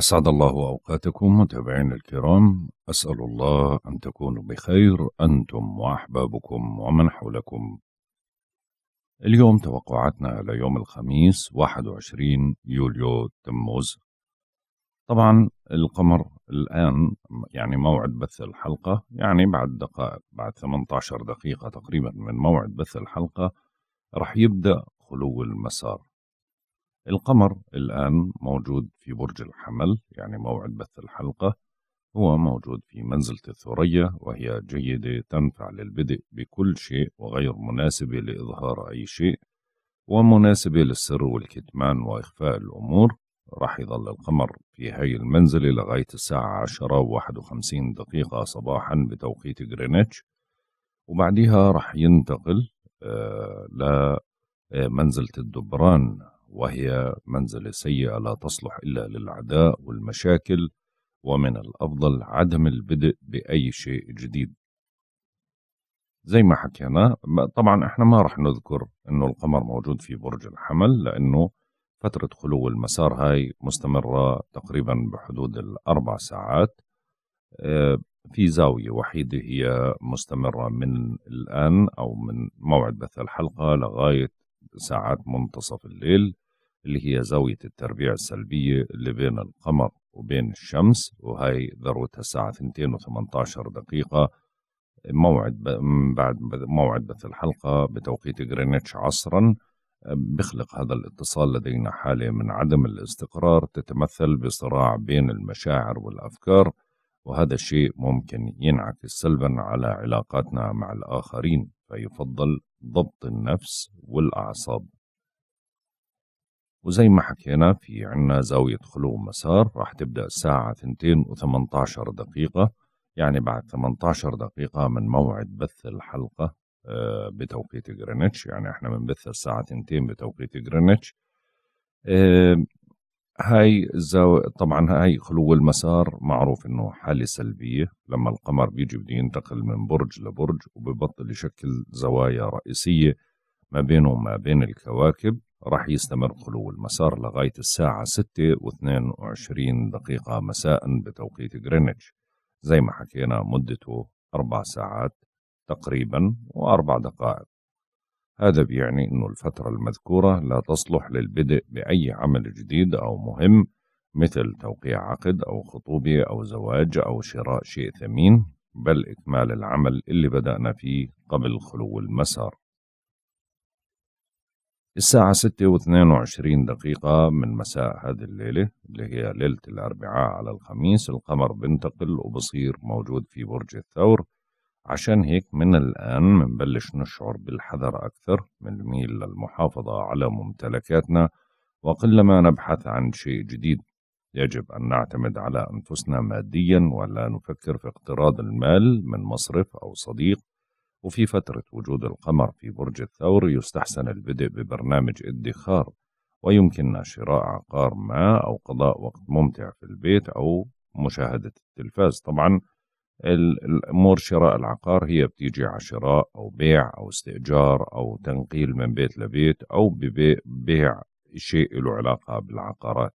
أسعد الله أوقاتكم متابعين الكرام أسأل الله أن تكونوا بخير أنتم وأحبابكم ومن حولكم اليوم توقعاتنا ليوم الخميس 21 يوليو تموز طبعا القمر الآن يعني موعد بث الحلقة يعني بعد دقائق بعد 18 دقيقة تقريبا من موعد بث الحلقة رح يبدأ خلو المسار القمر الآن موجود في برج الحمل يعني موعد بث الحلقة هو موجود في منزلة الثريا وهي جيدة تنفع للبدء بكل شيء وغير مناسبة لإظهار أي شيء ومناسبة للسر والكتمان وإخفاء الأمور راح يظل القمر في هاي المنزلة لغاية الساعة عشرة واحد وخمسين دقيقة صباحا بتوقيت غرينتش وبعدها راح ينتقل آه لمنزلة آه، الدبران وهي منزلة سيئة لا تصلح إلا للعداء والمشاكل ومن الأفضل عدم البدء بأي شيء جديد زي ما حكينا طبعا احنا ما رح نذكر انه القمر موجود في برج الحمل لانه فترة خلو المسار هاي مستمرة تقريبا بحدود الأربع ساعات آه، في زاوية وحيدة هي مستمرة من الآن أو من موعد بث الحلقة لغاية ساعات منتصف الليل اللي هي زاوية التربيع السلبية اللي بين القمر وبين الشمس وهي ذروتها الساعة 2 و18 دقيقة موعد بعد موعد بث الحلقة بتوقيت غرينتش عصرا بخلق هذا الاتصال لدينا حالة من عدم الاستقرار تتمثل بصراع بين المشاعر والأفكار وهذا الشيء ممكن ينعكس سلبا على علاقاتنا مع الآخرين فيفضل ضبط النفس والأعصاب وزي ما حكينا في عنا زاوية خلو مسار راح تبدأ الساعة 2 و18 دقيقة يعني بعد 18 دقيقة من موعد بث الحلقة آه، بتوقيت جرينتش يعني احنا بنبث الساعة 2 بتوقيت جرينتش آه، هاي الزاوية طبعا هاي خلو المسار معروف انه حالة سلبية لما القمر بيجي بده ينتقل من برج لبرج وببطل يشكل زوايا رئيسية ما بينه وما بين الكواكب راح يستمر خلو المسار لغاية الساعة 6 و22 دقيقة مساء بتوقيت جرينتش زي ما حكينا مدته أربع ساعات تقريبا وأربع دقائق هذا بيعني أنه الفترة المذكورة لا تصلح للبدء بأي عمل جديد أو مهم مثل توقيع عقد أو خطوبة أو زواج أو شراء شيء ثمين بل إكمال العمل اللي بدأنا فيه قبل خلو المسار الساعة ستة واثنين وعشرين دقيقة من مساء هذه الليلة اللي هي ليلة الأربعاء على الخميس القمر بنتقل وبصير موجود في برج الثور عشان هيك من الآن منبلش نشعر بالحذر أكثر من الميل للمحافظة على ممتلكاتنا وقلما نبحث عن شيء جديد يجب أن نعتمد على أنفسنا ماديا ولا نفكر في اقتراض المال من مصرف أو صديق وفي فترة وجود القمر في برج الثور يستحسن البدء ببرنامج ادخار ويمكننا شراء عقار ما أو قضاء وقت ممتع في البيت أو مشاهدة التلفاز طبعا الامور شراء العقار هي بتيجي على شراء او بيع او استئجار او تنقيل من بيت لبيت او ببيع شيء له علاقه بالعقارات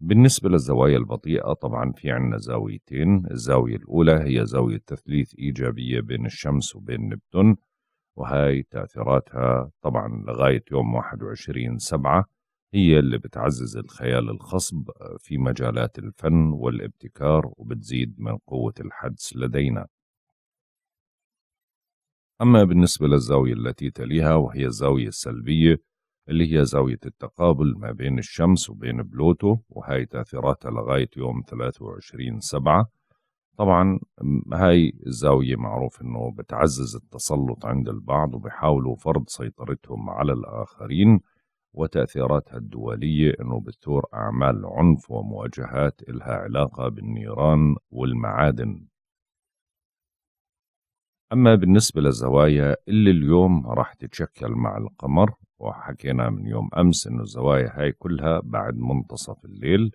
بالنسبة للزوايا البطيئة طبعا في عنا زاويتين الزاوية الأولى هي زاوية تثليث إيجابية بين الشمس وبين نبتون وهاي تأثيراتها طبعا لغاية يوم 21 سبعة هي اللي بتعزز الخيال الخصب آه، في مجالات الفن والابتكار وبتزيد من قوة الحدس لدينا أما بالنسبة للزاوية التي تليها وهي الزاوية السلبية اللي هي زاوية التقابل ما بين الشمس وبين بلوتو وهي تأثيراتها لغاية يوم 23 سبعة طبعا هاي الزاوية معروف انه بتعزز التسلط عند البعض وبيحاولوا فرض سيطرتهم على الآخرين وتأثيراتها الدولية أنه بتثور أعمال عنف ومواجهات إلها علاقة بالنيران والمعادن أما بالنسبة للزوايا اللي اليوم راح تتشكل مع القمر وحكينا من يوم أمس أنه الزوايا هاي كلها بعد منتصف الليل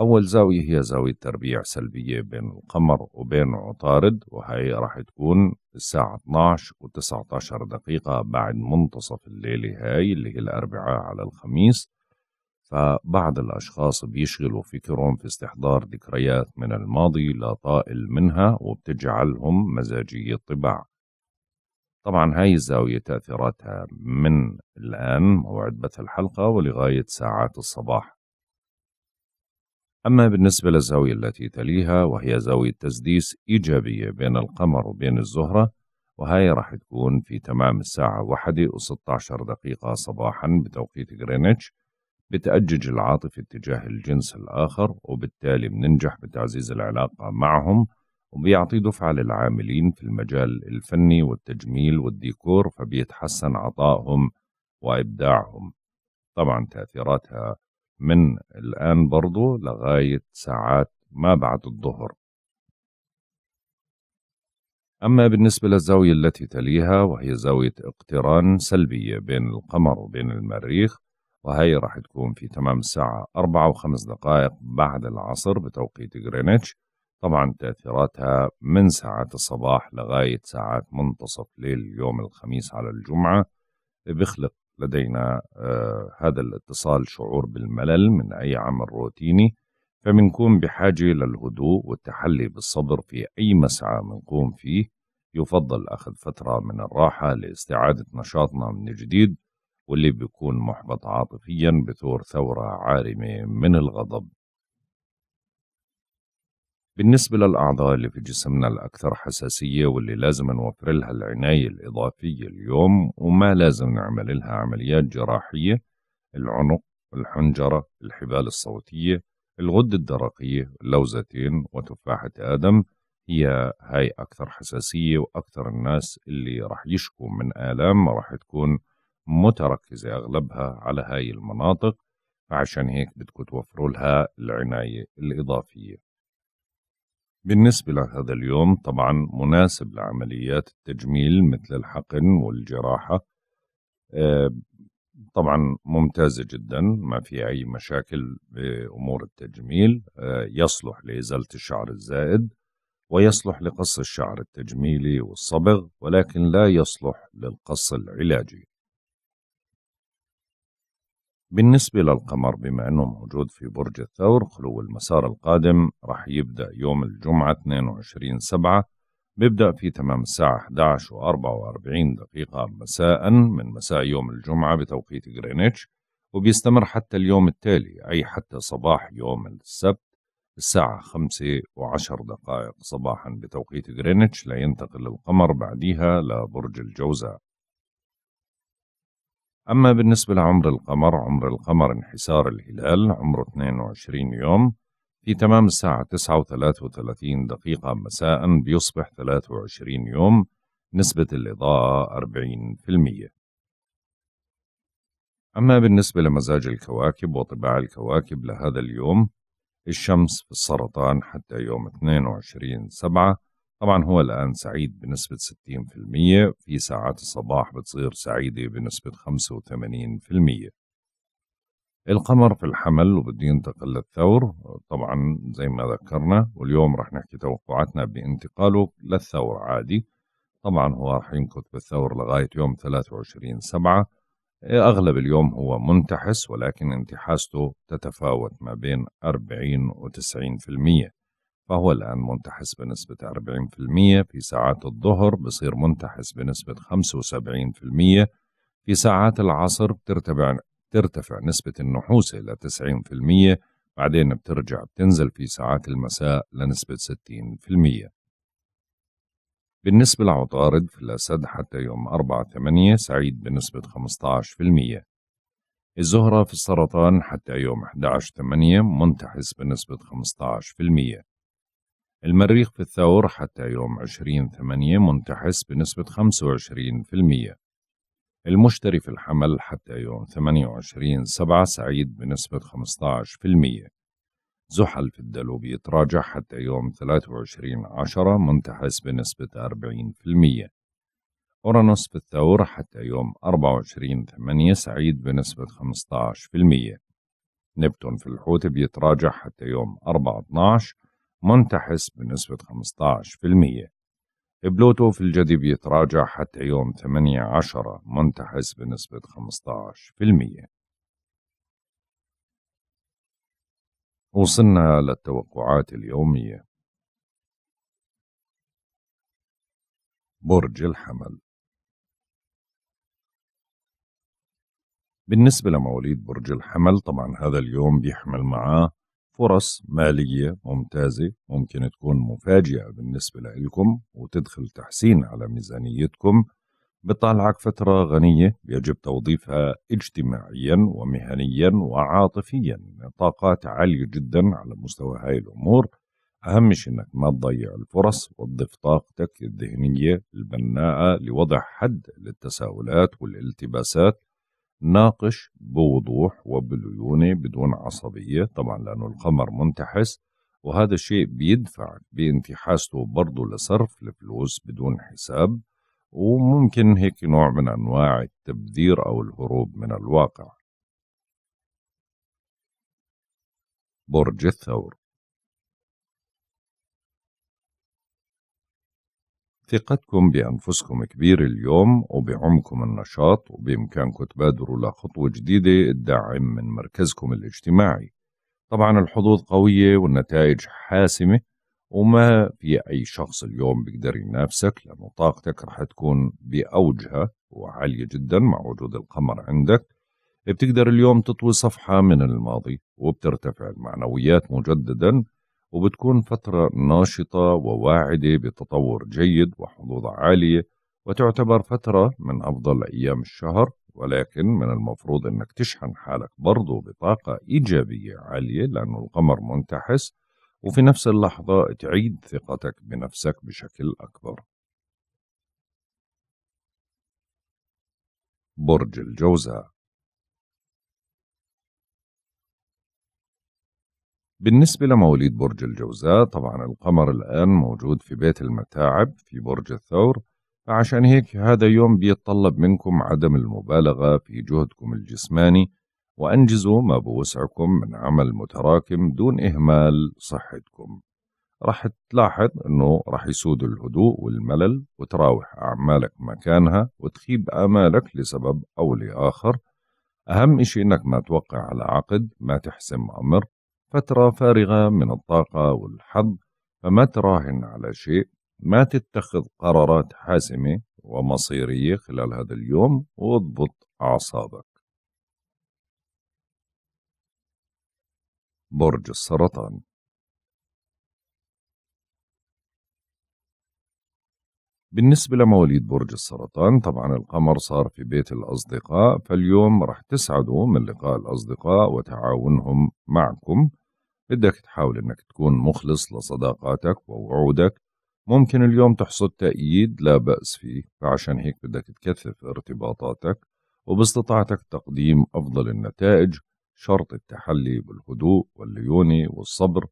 أول زاوية هي زاوية تربيع سلبية بين القمر وبين عطارد وهي راح تكون الساعة 12 و19 دقيقة بعد منتصف الليلة هاي اللي هي الأربعاء على الخميس فبعض الأشخاص بيشغلوا فكرهم في استحضار ذكريات من الماضي لا طائل منها وبتجعلهم مزاجية طباع طبعا هاي الزاوية تأثيراتها من الآن موعد بث الحلقة ولغاية ساعات الصباح أما بالنسبة للزاوية التي تليها وهي زاوية تسديس إيجابية بين القمر وبين الزهرة وهي راح تكون في تمام الساعة واحدة و16 دقيقة صباحا بتوقيت غرينتش بتأجج العاطفة اتجاه الجنس الآخر وبالتالي بننجح بتعزيز العلاقة معهم وبيعطي دفعة للعاملين في المجال الفني والتجميل والديكور فبيتحسن عطائهم وإبداعهم طبعا تأثيراتها من الآن برضو لغاية ساعات ما بعد الظهر أما بالنسبة للزاوية التي تليها وهي زاوية اقتران سلبية بين القمر وبين المريخ وهي راح تكون في تمام الساعة أربعة وخمس دقائق بعد العصر بتوقيت غرينتش طبعا تأثيراتها من ساعات الصباح لغاية ساعات منتصف ليل يوم الخميس على الجمعة بيخلق لدينا آه، هذا الاتصال شعور بالملل من أي عمل روتيني فمنكون بحاجة للهدوء والتحلي بالصبر في أي مسعى منقوم فيه يفضل أخذ فترة من الراحة لاستعادة نشاطنا من جديد واللي بيكون محبط عاطفيا بثور ثورة عارمة من الغضب بالنسبة للأعضاء اللي في جسمنا الأكثر حساسية واللي لازم نوفر لها العناية الإضافية اليوم وما لازم نعمل لها عمليات جراحية العنق الحنجرة الحبال الصوتية الغدة الدرقية اللوزتين وتفاحة آدم هي هاي أكثر حساسية وأكثر الناس اللي راح يشكوا من آلام راح تكون متركزة أغلبها على هاي المناطق فعشان هيك بدكم توفروا لها العناية الإضافية بالنسبة لهذا اليوم طبعا مناسب لعمليات التجميل مثل الحقن والجراحة آه، طبعا ممتازة جدا ما في أي مشاكل بأمور التجميل آه، يصلح لإزالة الشعر الزائد ويصلح لقص الشعر التجميلي والصبغ ولكن لا يصلح للقص العلاجي بالنسبة للقمر بما أنه موجود في برج الثور خلو المسار القادم رح يبدأ يوم الجمعة 22 سبعة بيبدأ في تمام الساعة 11 و 44 دقيقة مساء من مساء يوم الجمعة بتوقيت غرينتش وبيستمر حتى اليوم التالي أي حتى صباح يوم السبت الساعة 5 و10 دقائق صباحا بتوقيت غرينتش لينتقل القمر بعديها لبرج الجوزاء أما بالنسبة لعمر القمر عمر القمر انحسار الهلال عمره 22 يوم في تمام الساعة 9 و33 دقيقة مساء بيصبح 23 يوم نسبة الإضاءة 40% أما بالنسبة لمزاج الكواكب وطباع الكواكب لهذا اليوم الشمس في السرطان حتى يوم 22 سبعة طبعا هو الآن سعيد بنسبة 60% في ساعات الصباح بتصير سعيدة بنسبة 85% القمر في الحمل وبده ينتقل للثور طبعا زي ما ذكرنا واليوم رح نحكي توقعاتنا بانتقاله للثور عادي طبعا هو رح يمكث بالثور لغاية يوم 23 سبعة أغلب اليوم هو منتحس ولكن انتحاسته تتفاوت ما بين 40 و 90% فهو الآن منتحس بنسبة 40% في ساعات الظهر بصير منتحس بنسبة 75% في ساعات العصر بترتفع بترتفع نسبة النحوس إلى 90% بعدين بترجع بتنزل في ساعات المساء لنسبة 60% بالنسبة لعطارد في الأسد حتى يوم 4-8 سعيد بنسبة 15% الزهرة في السرطان حتى يوم 11-8 منتحس بنسبة 15% المريخ في الثور حتى يوم عشرين ثمانية منتحس بنسبة 25% المشتري في الحمل حتى يوم 28 7 سعيد بنسبة 15% زحل في الدلو بيتراجع حتى يوم 23 10 منتحس بنسبة 40% أورانوس في الثور حتى يوم 24 8 سعيد بنسبة 15% نبتون في الحوت بيتراجع حتى يوم أربعة 12 منتحس بنسبة 15% بلوتو في الجدي بيتراجع حتى يوم 8 10 منتحس بنسبة 15% وصلنا للتوقعات اليومية برج الحمل بالنسبة لمواليد برج الحمل طبعا هذا اليوم بيحمل معاه فرص مالية ممتازة ممكن تكون مفاجئة بالنسبة لإلكم وتدخل تحسين على ميزانيتكم بتطلعك فترة غنية يجب توظيفها اجتماعيا ومهنيا وعاطفيا طاقات عالية جدا على مستوى هاي الأمور أهم شيء إنك ما تضيع الفرص وتضيف طاقتك الذهنية البناءة لوضع حد للتساؤلات والالتباسات ناقش بوضوح وبليونة بدون عصبية طبعا لأنه القمر منتحس وهذا الشيء بيدفع بانتحاسته برضه لصرف الفلوس بدون حساب وممكن هيك نوع من أنواع التبذير أو الهروب من الواقع برج الثور ثقتكم بأنفسكم كبير اليوم وبعمكم النشاط وبإمكانكم تبادروا لخطوة جديدة تدعم من مركزكم الاجتماعي طبعا الحظوظ قوية والنتائج حاسمة وما في أي شخص اليوم بيقدر ينافسك لأنه طاقتك رح تكون بأوجها وعالية جدا مع وجود القمر عندك بتقدر اليوم تطوي صفحة من الماضي وبترتفع المعنويات مجددا وبتكون فترة ناشطة وواعدة بتطور جيد وحظوظ عالية وتعتبر فترة من أفضل أيام الشهر ولكن من المفروض أنك تشحن حالك برضو بطاقة إيجابية عالية لأنه القمر منتحس وفي نفس اللحظة تعيد ثقتك بنفسك بشكل أكبر برج الجوزاء بالنسبة لمواليد برج الجوزاء طبعا القمر الآن موجود في بيت المتاعب في برج الثور فعشان هيك هذا يوم بيتطلب منكم عدم المبالغة في جهدكم الجسماني وأنجزوا ما بوسعكم من عمل متراكم دون إهمال صحتكم راح تلاحظ أنه راح يسود الهدوء والملل وتراوح أعمالك مكانها وتخيب آمالك لسبب أو لآخر أهم إشي إنك ما توقع على عقد ما تحسم أمر فترة فارغة من الطاقة والحظ فما تراهن على شيء ما تتخذ قرارات حاسمة ومصيرية خلال هذا اليوم واضبط أعصابك برج السرطان بالنسبة لمواليد برج السرطان طبعا القمر صار في بيت الأصدقاء فاليوم رح تسعدوا من لقاء الأصدقاء وتعاونهم معكم بدك تحاول انك تكون مخلص لصداقاتك ووعودك ممكن اليوم تحصد تأييد لا بأس فيه فعشان هيك بدك تكثف ارتباطاتك وباستطاعتك تقديم أفضل النتائج شرط التحلي بالهدوء والليونة والصبر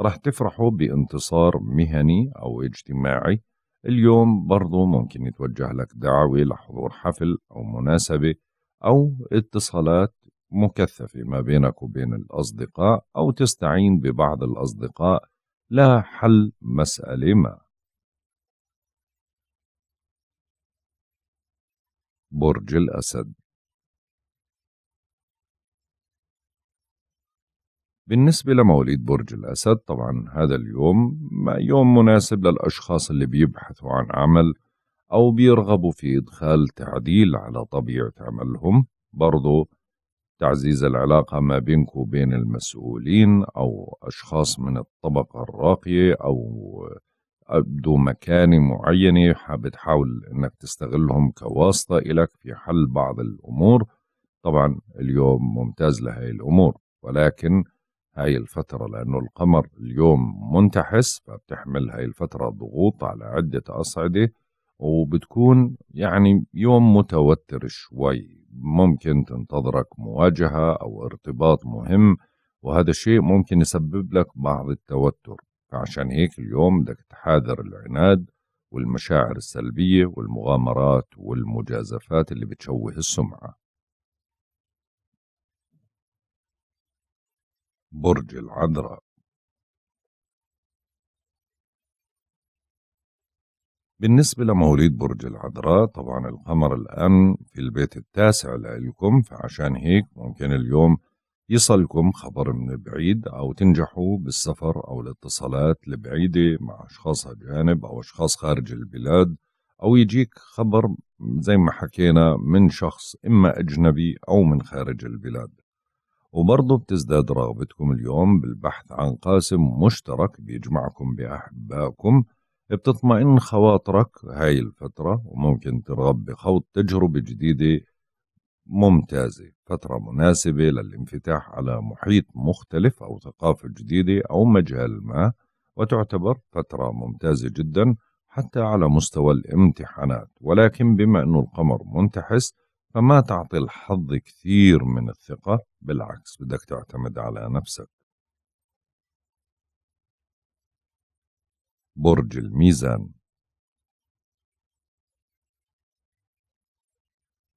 رح تفرحوا بانتصار مهني أو اجتماعي اليوم برضو ممكن يتوجه لك دعوة لحضور حفل أو مناسبة أو اتصالات مكثفة ما بينك وبين الأصدقاء أو تستعين ببعض الأصدقاء لا حل مسألة ما برج الأسد بالنسبة لمواليد برج الأسد طبعا هذا اليوم يوم مناسب للأشخاص اللي بيبحثوا عن عمل أو بيرغبوا في إدخال تعديل على طبيعة عملهم برضو تعزيز العلاقة ما بينك وبين المسؤولين أو أشخاص من الطبقة الراقية أو ذو مكانة معينة بتحاول إنك تستغلهم كواسطة إلك في حل بعض الأمور طبعا اليوم ممتاز لهي الأمور ولكن هاي الفترة لأنه القمر اليوم منتحس فبتحمل هاي الفترة ضغوط على عدة أصعدة وبتكون يعني يوم متوتر شوي ممكن تنتظرك مواجهة أو ارتباط مهم وهذا الشيء ممكن يسبب لك بعض التوتر فعشان هيك اليوم بدك تحاذر العناد والمشاعر السلبية والمغامرات والمجازفات اللي بتشوه السمعة برج العذراء بالنسبة لمواليد برج العذراء طبعا القمر الآن في البيت التاسع لكم فعشان هيك ممكن اليوم يصلكم خبر من بعيد أو تنجحوا بالسفر أو الاتصالات البعيدة مع أشخاص أجانب أو أشخاص خارج البلاد أو يجيك خبر زي ما حكينا من شخص إما أجنبي أو من خارج البلاد وبرضه بتزداد رغبتكم اليوم بالبحث عن قاسم مشترك بيجمعكم بأحبائكم بتطمئن خواطرك هاي الفترة وممكن ترغب بخوض تجربة جديدة ممتازة فترة مناسبة للانفتاح على محيط مختلف أو ثقافة جديدة أو مجال ما وتعتبر فترة ممتازة جدا حتى على مستوى الامتحانات ولكن بما أنه القمر منتحس فما تعطي الحظ كثير من الثقة بالعكس بدك تعتمد على نفسك برج الميزان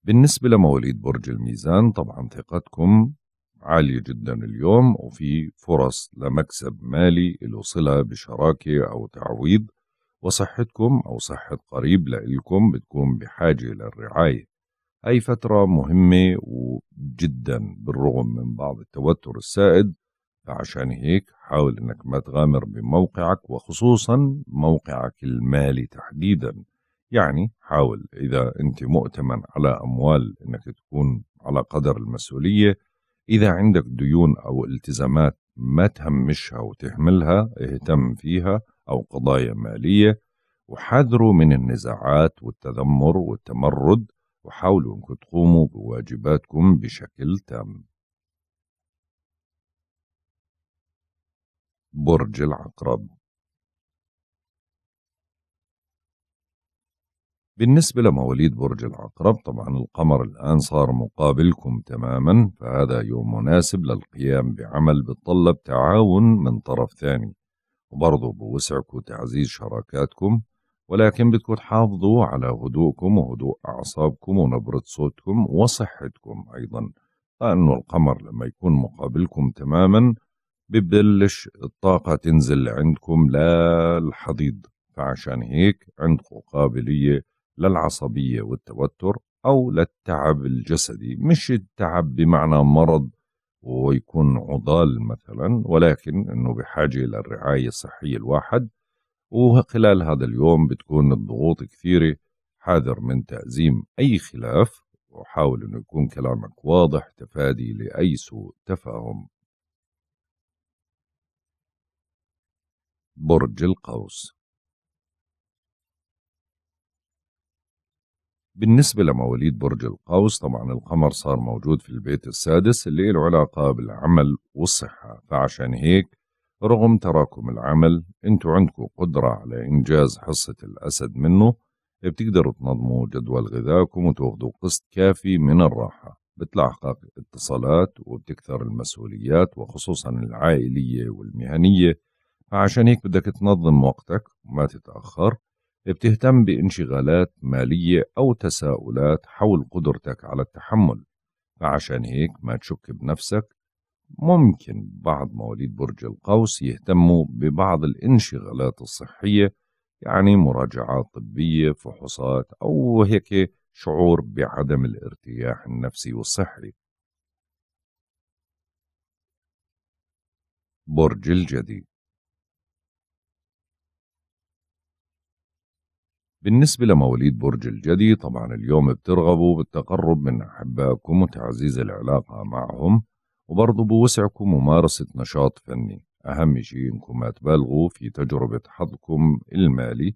بالنسبة لمواليد برج الميزان طبعا ثقتكم عالية جدا اليوم وفي فرص لمكسب مالي له صلة بشراكة أو تعويض وصحتكم أو صحة قريب لإلكم بتكون بحاجة للرعاية أي فترة مهمة وجدا بالرغم من بعض التوتر السائد عشان هيك حاول انك ما تغامر بموقعك وخصوصا موقعك المالي تحديدا يعني حاول اذا انت مؤتمن على اموال انك تكون على قدر المسؤوليه اذا عندك ديون او التزامات ما تهمشها وتهملها اهتم فيها او قضايا ماليه وحذروا من النزاعات والتذمر والتمرد وحاولوا انكم تقوموا بواجباتكم بشكل تام برج العقرب بالنسبة لمواليد برج العقرب طبعا القمر الآن صار مقابلكم تماما فهذا يوم مناسب للقيام بعمل بتطلب تعاون من طرف ثاني وبرضه بوسعكم تعزيز شراكاتكم ولكن بدكم تحافظوا على هدوءكم وهدوء أعصابكم ونبرة صوتكم وصحتكم أيضا لأنه القمر لما يكون مقابلكم تماما ببلش الطاقة تنزل عندكم للحضيض فعشان هيك عندكم قابلية للعصبية والتوتر أو للتعب الجسدي مش التعب بمعنى مرض ويكون عضال مثلا ولكن أنه بحاجة للرعاية الصحية الواحد وخلال هذا اليوم بتكون الضغوط كثيرة حاذر من تأزيم أي خلاف وحاول أنه يكون كلامك واضح تفادي لأي سوء تفاهم برج القوس بالنسبة لمواليد برج القوس طبعا القمر صار موجود في البيت السادس اللي له علاقة بالعمل والصحة فعشان هيك رغم تراكم العمل انتوا عندكم قدرة على إنجاز حصة الأسد منه بتقدروا تنظموا جدول غذاكم وتاخذوا قسط كافي من الراحة بتلاحقك اتصالات وبتكثر المسؤوليات وخصوصا العائلية والمهنية عشان هيك بدك تنظم وقتك وما تتأخر بتهتم بانشغالات مالية أو تساؤلات حول قدرتك على التحمل فعشان هيك ما تشك بنفسك ممكن بعض مواليد برج القوس يهتموا ببعض الانشغالات الصحية يعني مراجعات طبية فحوصات أو هيك شعور بعدم الارتياح النفسي والصحي برج الجديد بالنسبة لمواليد برج الجدي طبعا اليوم بترغبوا بالتقرب من أحبائكم وتعزيز العلاقة معهم وبرضه بوسعكم ممارسة نشاط فني أهم شيء إنكم ما تبالغوا في تجربة حظكم المالي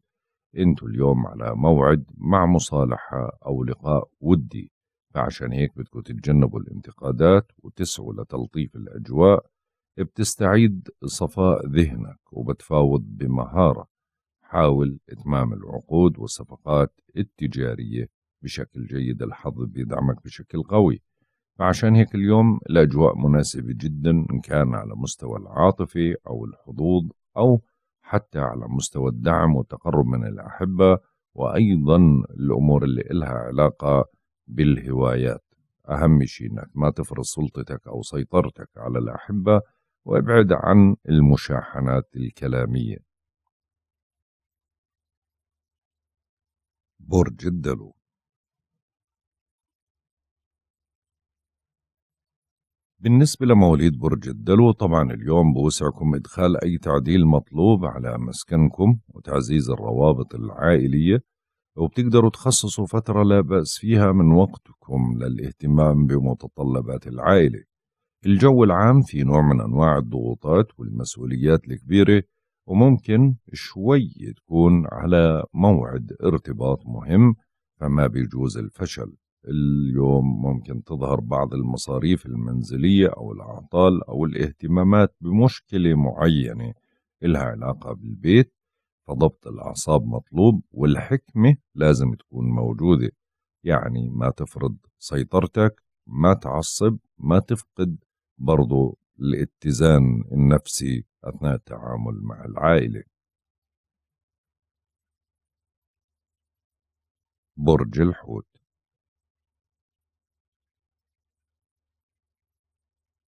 انتوا اليوم على موعد مع مصالحة أو لقاء ودي فعشان هيك بدكم تتجنبوا الانتقادات وتسعوا لتلطيف الأجواء بتستعيد صفاء ذهنك وبتفاوض بمهارة حاول إتمام العقود والصفقات التجارية بشكل جيد الحظ بيدعمك بشكل قوي فعشان هيك اليوم الأجواء مناسبة جدا إن كان على مستوى العاطفة أو الحظوظ أو حتى على مستوى الدعم والتقرب من الأحبة وأيضا الأمور اللي إلها علاقة بالهوايات أهم شيء إنك ما تفرض سلطتك أو سيطرتك على الأحبة وابعد عن المشاحنات الكلامية برج الدلو بالنسبة لمواليد برج الدلو طبعا اليوم بوسعكم إدخال أي تعديل مطلوب على مسكنكم وتعزيز الروابط العائلية وبتقدروا تخصصوا فترة لا بأس فيها من وقتكم للاهتمام بمتطلبات العائلة الجو العام في نوع من أنواع الضغوطات والمسؤوليات الكبيرة وممكن شوي تكون على موعد ارتباط مهم فما بيجوز الفشل اليوم ممكن تظهر بعض المصاريف المنزلية أو الأعطال أو الاهتمامات بمشكلة معينة إلها علاقة بالبيت فضبط الأعصاب مطلوب والحكمة لازم تكون موجودة يعني ما تفرض سيطرتك ما تعصب ما تفقد برضو الاتزان النفسي أثناء التعامل مع العائلة برج الحوت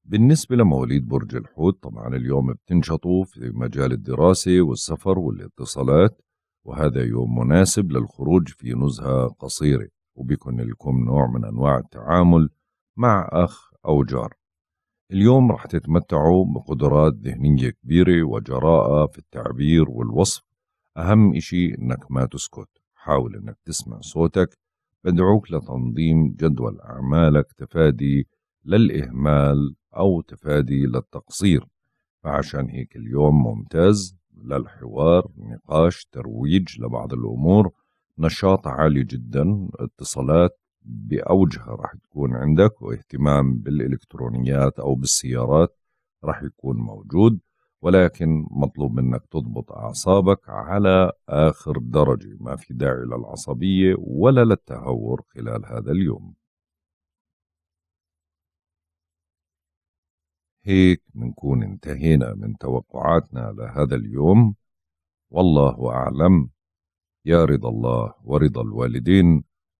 بالنسبة لمواليد برج الحوت طبعا اليوم بتنشطوا في مجال الدراسة والسفر والاتصالات وهذا يوم مناسب للخروج في نزهة قصيرة وبيكون لكم نوع من أنواع التعامل مع أخ أو جار اليوم رح تتمتعوا بقدرات ذهنية كبيرة وجراءة في التعبير والوصف أهم إشي إنك ما تسكت حاول إنك تسمع صوتك بدعوك لتنظيم جدول أعمالك تفادي للإهمال أو تفادي للتقصير فعشان هيك اليوم ممتاز للحوار نقاش ترويج لبعض الأمور نشاط عالي جدا اتصالات باوجها راح تكون عندك واهتمام بالالكترونيات او بالسيارات راح يكون موجود ولكن مطلوب منك تضبط اعصابك على اخر درجه ما في داعي للعصبيه ولا للتهور خلال هذا اليوم هيك بنكون انتهينا من توقعاتنا لهذا اليوم والله اعلم يا رضا الله ورضا الوالدين